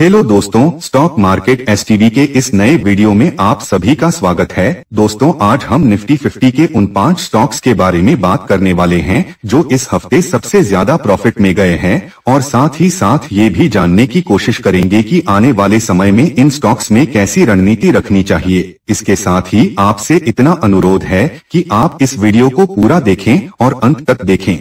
hello दोस्तों stock market S के इस नए वीडियो में आप सभी का स्वागत है दोस्तों आज हम निफ्टी 50 के उन पांच स्टॉक्स के बारे में बात करने वाले हैं जो इस हफ्ते सबसे ज्यादा प्रॉफिट में गए हैं और साथ ही साथ ये भी जानने की कोशिश करेंगे कि आने वाले समय में इन स्टॉक्स में कैसी रणनीति रखनी चाहिए इसके साथ ही आपसे इतना अनुरोध है की आप इस वीडियो को पूरा देखें और अंत तक देखें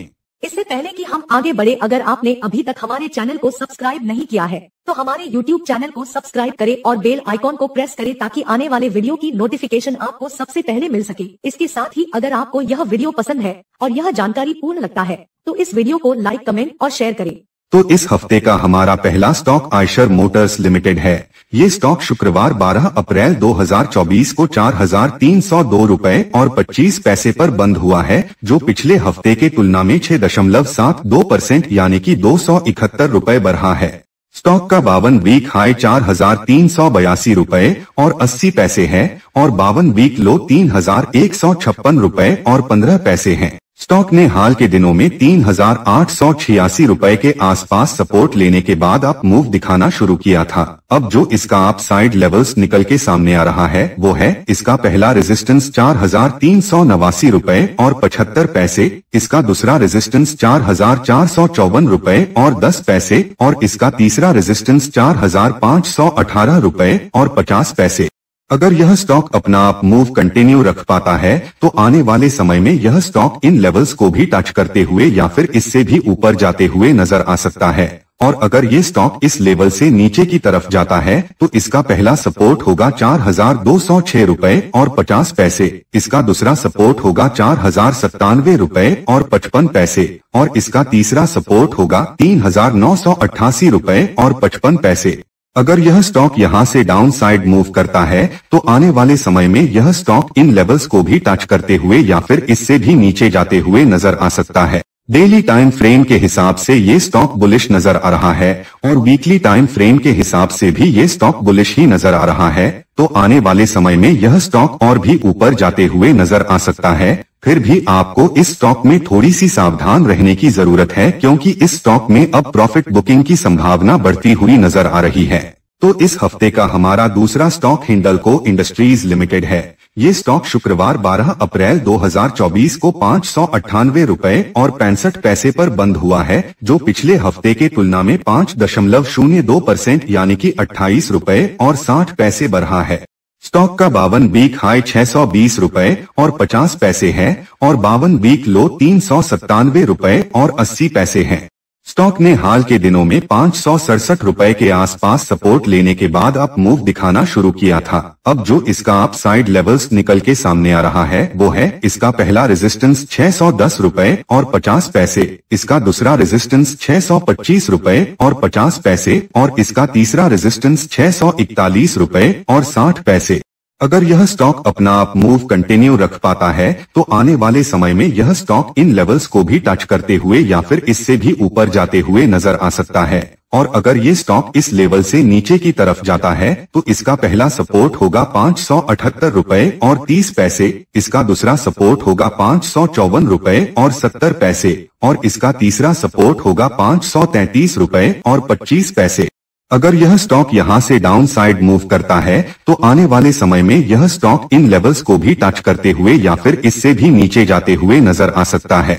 इससे पहले कि हम आगे बढ़े अगर आपने अभी तक हमारे चैनल को सब्सक्राइब नहीं किया है तो हमारे YouTube चैनल को सब्सक्राइब करें और बेल आइकॉन को प्रेस करें ताकि आने वाले वीडियो की नोटिफिकेशन आपको सबसे पहले मिल सके इसके साथ ही अगर आपको यह वीडियो पसंद है और यह जानकारी पूर्ण लगता है तो इस वीडियो को लाइक कमेंट और शेयर करें तो इस हफ्ते का हमारा पहला स्टॉक आयशर मोटर्स लिमिटेड है ये स्टॉक शुक्रवार 12 अप्रैल 2024 को चार हजार तीन सौ दो रूपए और 25 पैसे पर बंद हुआ है जो पिछले हफ्ते के तुलना में छह दशमलव सात दो परसेंट यानी कि दो सौ इकहत्तर रूपए बढ़ा है स्टॉक का बावन वीक हाई चार हजार तीन सौ बयासी रूपए और अस्सी पैसे है और बावन वीक लो तीन हजार एक सौ छप्पन रूपए और पंद्रह पैसे है स्टॉक ने हाल के दिनों में तीन हजार आठ सौ छियासी रूपए के आसपास सपोर्ट लेने के बाद आप मूव दिखाना शुरू किया था अब जो इसका आप साइड लेवल्स निकल के सामने आ रहा है वो है इसका पहला रेजिस्टेंस चार हजार तीन सौ नवासी रूपए और पचहत्तर पैसे इसका दूसरा रेजिस्टेंस चार हजार चार सौ चौवन रूपए और दस पैसे और इसका तीसरा रेजिस्टेंस चार हजार पाँच सौ अठारह रूपए और पचास पैसे अगर यह स्टॉक अपना आप मूव कंटिन्यू रख पाता है तो आने वाले समय में यह स्टॉक इन लेवल्स को भी टच करते हुए या फिर इससे भी ऊपर जाते हुए नजर आ सकता है और अगर ये स्टॉक इस लेवल से नीचे की तरफ जाता है तो इसका पहला सपोर्ट होगा चार हजार दो सौ छह रूपए और पचास पैसे इसका दूसरा सपोर्ट होगा चार हजार सत्तानवे रूपए और पचपन पैसे और इसका तीसरा सपोर्ट होगा तीन हजार नौ सौ अट्ठासी रूपए और पचपन पैसे अगर यह स्टॉक यहां से डाउन साइड मूव करता है तो आने वाले समय में यह स्टॉक इन लेवल्स को भी टच करते हुए या फिर इससे भी नीचे जाते हुए नजर आ सकता है डेली टाइम फ्रेम के हिसाब से ये स्टॉक बुलिश नजर आ रहा है और वीकली टाइम फ्रेम के हिसाब से भी ये स्टॉक बुलिश ही नजर आ रहा है तो आने वाले समय में यह स्टॉक और भी ऊपर जाते हुए नजर आ सकता है फिर भी आपको इस स्टॉक में थोड़ी सी सावधान रहने की जरूरत है क्योंकि इस स्टॉक में अब प्रॉफिट बुकिंग की संभावना बढ़ती हुई नजर आ रही है तो इस हफ्ते का हमारा दूसरा stock Hindalco Industries Limited है ये स्टॉक शुक्रवार 12 अप्रैल 2024 को पाँच सौ अठानवे रूपए और पैंसठ पैसे पर बंद हुआ है जो पिछले हफ्ते के तुलना में पाँच दशमलव शून्य दो परसेंट यानी कि अट्ठाईस रूपए और साठ पैसे बढ़ा है स्टॉक का बावन बीक हाई छह सौ बीस रूपए और पचास पैसे है और बावन बीक लो तीन सौ सत्तानवे रूपए और अस्सी पैसे है स्टॉक ने हाल के दिनों में पाँच सौ सड़सठ रूपए के आसपास सपोर्ट लेने के बाद अप मूव दिखाना शुरू किया था अब जो इसका अप साइड लेवल्स निकल के सामने आ रहा है वो है इसका पहला रेजिस्टेंस छह सौ दस रूपए और पचास पैसे इसका दूसरा रेजिस्टेंस छह सौ पच्चीस रूपए और पचास पैसे और इसका तीसरा रेजिस्टेंस छह सौ इकतालीस रूपए और साठ पैसे अगर यह स्टॉक अपना आप मूव कंटिन्यू रख पाता है तो आने वाले समय में यह स्टॉक इन लेवल्स को भी टच करते हुए या फिर इससे भी ऊपर जाते हुए नजर आ सकता है और अगर ये स्टॉक इस लेवल से नीचे की तरफ जाता है तो इसका पहला सपोर्ट होगा पाँच सौ अठहत्तर रूपए और तीस पैसे इसका दूसरा सपोर्ट होगा पाँच सौ चौवन रूपए और सत्तर पैसे और इसका तीसरा सपोर्ट होगा पाँच सौ तैतीस रूपए और पच्चीस पैसे अगर यह स्टॉक यहां से डाउन साइड मूव करता है तो आने वाले समय में यह स्टॉक इन लेवल्स को भी टच करते हुए या फिर इससे भी नीचे जाते हुए नजर आ सकता है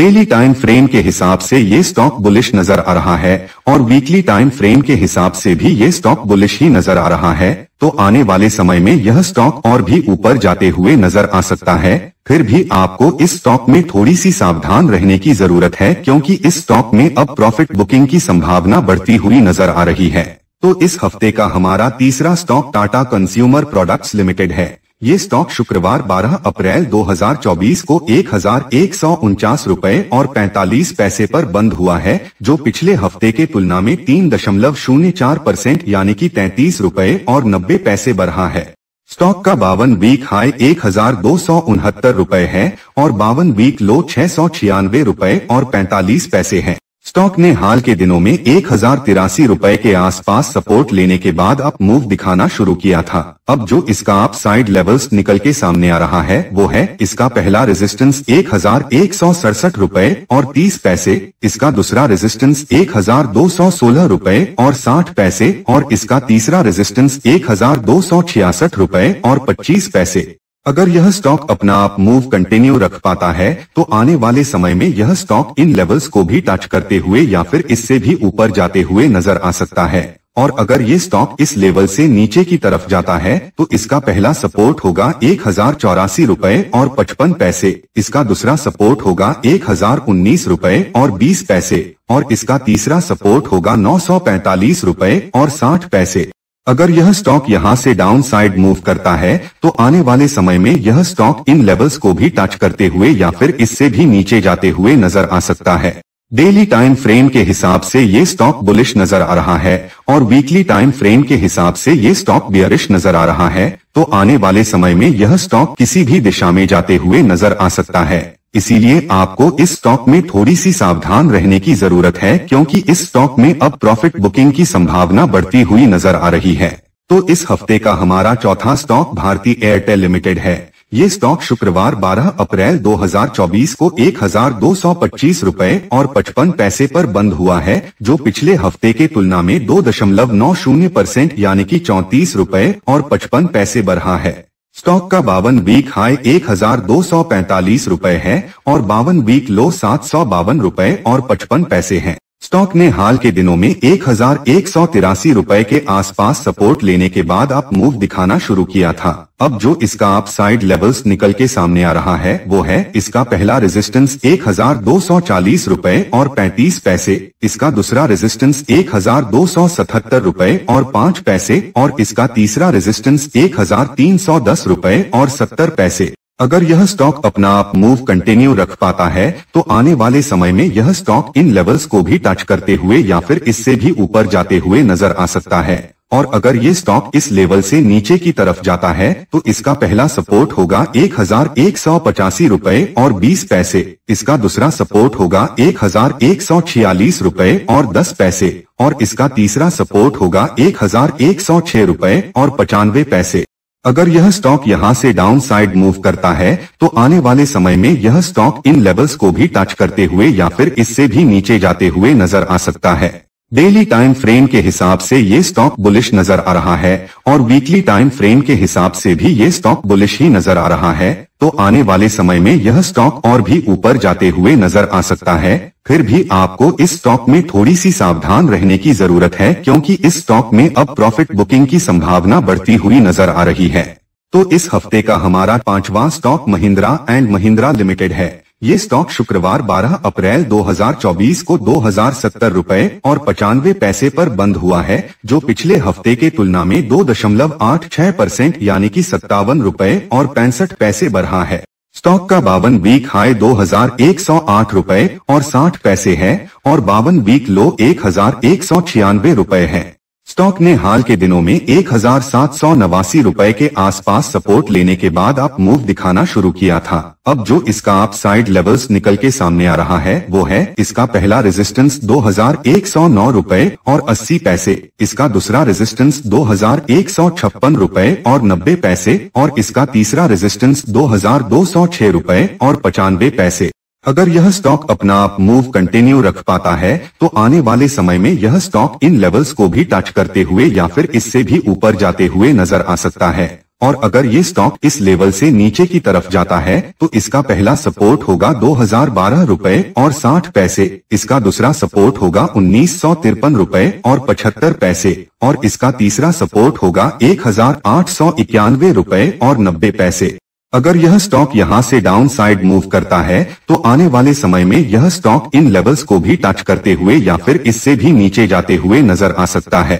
डेली टाइम फ्रेम के हिसाब से ये स्टॉक बुलिश नजर आ रहा है और वीकली टाइम फ्रेम के हिसाब से भी ये स्टॉक बुलिश ही नजर आ रहा है तो आने वाले समय में यह स्टॉक और भी ऊपर जाते हुए नजर आ सकता है फिर भी आपको इस स्टॉक में थोड़ी सी सावधान रहने की जरूरत है क्योंकि इस स्टॉक में अब प्रॉफिट बुकिंग की संभावना बढ़ती हुई नजर आ रही है तो इस हफ्ते का हमारा तीसरा stock Tata Consumer Products Limited है ये स्टॉक शुक्रवार 12 अप्रैल 2024 को एक हजार एक सौ उनचास रूपए और 45 पैसे पर बंद हुआ है जो पिछले हफ्ते के तुलना में तीन दशमलव शून्य चार परसेंट यानी कि तैतीस रूपए और नब्बे पैसे बढ़ा है स्टॉक का बावन वीक हाई एक हजार दो सौ उनहत्तर रूपए है और बावन वीक लो छह सौ छियानवे रूपए और पैंतालीस पैसे है स्टॉक ने हाल के दिनों में एक हजार तिरासी रूपए के आसपास सपोर्ट लेने के बाद अब मूव दिखाना शुरू किया था अब जो इसका आप साइड लेवल्स निकल के सामने आ रहा है वो है इसका पहला रेजिस्टेंस एक हजार एक सौ सड़सठ रूपए और तीस पैसे इसका दूसरा रेजिस्टेंस एक हजार दो सौ सोलह रूपए और साठ पैसे और इसका तीसरा रेजिस्टेंस एक हजार दो सौ छियासठ रूपए और पच्चीस पैसे अगर यह स्टॉक अपना आप मूव कंटिन्यू रख पाता है तो आने वाले समय में यह स्टॉक इन लेवल्स को भी टच करते हुए या फिर इससे भी ऊपर जाते हुए नजर आ सकता है और अगर ये स्टॉक इस लेवल से नीचे की तरफ जाता है तो इसका पहला सपोर्ट होगा एक हजार चौरासी रूपए और पचपन पैसे इसका दूसरा सपोर्ट होगा एक हजार उन्नीस रूपए और बीस पैसे और इसका तीसरा सपोर्ट होगा नौ सौ पैतालीस रूपए और साठ पैसे अगर यह स्टॉक यहां से डाउन साइड मूव करता है तो आने वाले समय में यह स्टॉक इन लेवल्स को भी टच करते हुए या फिर इससे भी नीचे जाते हुए नजर आ सकता है डेली टाइम फ्रेम के हिसाब से ये स्टॉक बुलिश नजर आ रहा है और वीकली टाइम फ्रेम के हिसाब से ये स्टॉक बियरिश नजर आ रहा है तो आने वाले समय में यह स्टॉक किसी भी दिशा में जाते हुए नजर आ सकता है इसीलिए आपको इस स्टॉक में थोड़ी सी सावधान रहने की जरूरत है क्योंकि इस स्टॉक में अब प्रॉफिट बुकिंग की संभावना बढ़ती हुई नजर आ रही है तो, तो इस हफ्ते का हमारा चौथा स्टॉक भारतीय एयरटेल लिमिटेड है ये स्टॉक शुक्रवार 12 अप्रैल 2024 को एक हजार दो सौ पच्चीस रूपए और पचपन पैसे पर बंद हुआ है जो पिछले हफ्ते के तुलना में दो दशमलव नौ शून्य परसेंट यानी कि चौंतीस रूपए और पचपन पैसे बढ़ा है स्टॉक का बावन वीक हाई एक हजार दो सौ पैतालीस रूपए है और बावन वीक लो सात सौ बावन रूपए और पचपन पैसे है स्टॉक ने हाल के दिनों में एक हजार एक सौ तिरासी रूपए के आसपास सपोर्ट लेने के बाद आप मूव दिखाना शुरू किया था अब जो इसका आप साइड लेवल्स निकल के सामने आ रहा है वो है इसका पहला रेजिस्टेंस एक हजार दो सौ चालीस रूपए और 35 पैसे इसका दूसरा रेजिस्टेंस एक हजार दो सौ सतहत्तर रूपए और पाँच पैसे और इसका तीसरा रेजिस्टेंस एक हजार तीन सौ दस रूपए और सत्तर पैसे अगर यह स्टॉक अपना आप मूव कंटिन्यू रख पाता है तो आने वाले समय में यह स्टॉक इन लेवल्स को भी टच करते हुए या फिर इससे भी ऊपर जाते हुए नजर आ सकता है और अगर ये स्टॉक इस लेवल से नीचे की तरफ जाता है तो इसका पहला सपोर्ट होगा एक हजार एक सौ पचासी रूपए और बीस पैसे इसका दूसरा सपोर्ट होगा एक हजार एक सौ छियालीस रूपए और दस पैसे और इसका तीसरा सपोर्ट होगा एक हजार एक सौ छह रूपए और पचानवे पैसे अगर यह स्टॉक यहां से डाउन साइड मूव करता है तो आने वाले समय में यह स्टॉक इन लेवल्स को भी टच करते हुए या फिर इससे भी नीचे जाते हुए नजर आ सकता है डेली टाइम फ्रेम के हिसाब से ये स्टॉक बुलिश नजर आ रहा है और वीकली टाइम फ्रेम के हिसाब से भी ये स्टॉक बुलिश ही नजर आ रहा है तो आने वाले समय में यह स्टॉक और भी ऊपर जाते हुए नजर आ सकता है फिर भी आपको इस स्टॉक में थोड़ी सी सावधान रहने की जरूरत है क्योंकि इस स्टॉक में अब प्रॉफिट बुकिंग की संभावना बढ़ती हुई नजर आ रही है तो इस हफ्ते का हमारा पांचवा stock Mahindra and Mahindra Limited है ये स्टॉक शुक्रवार 12 अप्रैल 2024 को दो हजार सत्तर रूपए और पचानवे पैसे पर बंद हुआ है जो पिछले हफ्ते के तुलना में दो दशमलव आठ छह परसेंट यानी कि सत्तावन रूपए और पैंसठ पैसे बढ़ा है स्टॉक का बावन वीक हाई दो हजार एक सौ आठ रूपए और साठ पैसे है और बावन वीक लो एक हजार एक सौ छियानवे रूपए है स्टॉक ने हाल के दिनों में एक हजार सात सौ नवासी रूपए के आसपास सपोर्ट लेने के बाद आप मूव दिखाना शुरू किया था अब जो इसका आप साइड लेवल्स निकल के सामने आ रहा है वो है इसका पहला रेजिस्टेंस दो हजार एक सौ नौ रूपए और अस्सी पैसे इसका दूसरा रेजिस्टेंस दो हजार एक सौ छप्पन रूपए और नब्बे पैसे और इसका तीसरा रेजिस्टेंस दो हजार दो सौ छह रूपए और पचानवे पैसे अगर यह स्टॉक अपना आप मूव कंटिन्यू रख पाता है तो आने वाले समय में यह स्टॉक इन लेवल्स को भी टच करते हुए या फिर इससे भी ऊपर जाते हुए नजर आ सकता है और अगर ये स्टॉक इस लेवल से नीचे की तरफ जाता है तो इसका पहला सपोर्ट होगा दो हजार बारह रूपए और साठ पैसे इसका दूसरा सपोर्ट होगा उन्नीस सौ तिरपन रूपए और पचहत्तर पैसे और इसका तीसरा सपोर्ट होगा एक हजार आठ सौ इक्यानवे रूपए और नब्बे पैसे अगर यह स्टॉक यहां से डाउन साइड मूव करता है तो आने वाले समय में यह स्टॉक इन लेवल्स को भी टच करते हुए या फिर इससे भी नीचे जाते हुए नजर आ सकता है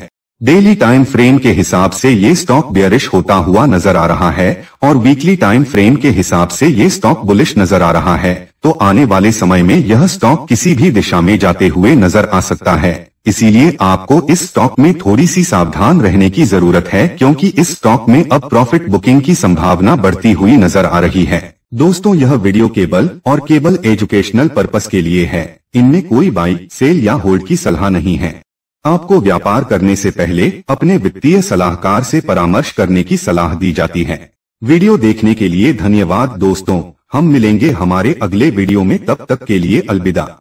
डेली टाइम फ्रेम के हिसाब से ये स्टॉक बियरिश होता हुआ नजर आ रहा है और वीकली टाइम फ्रेम के हिसाब से ये स्टॉक बुलिश नजर आ रहा है तो आने वाले समय में यह स्टॉक किसी भी दिशा में जाते हुए नजर आ सकता है इसीलिए आपको इस स्टॉक में थोड़ी सी सावधान रहने की जरूरत है क्योंकि इस स्टॉक में अब प्रॉफिट बुकिंग की संभावना बढ़ती हुई नजर आ रही है दोस्तों यह वीडियो केबल और केबल एजुकेशनल पर्पस के लिए है इनमें कोई बाई सेल या होल्ड की सलाह नहीं है आपको व्यापार करने से पहले अपने वित्तीय सलाहकार से परामर्श करने की सलाह दी जाती है वीडियो देखने के लिए धन्यवाद दोस्तों हम मिलेंगे हमारे अगले वीडियो में तब तक के लिए अलविदा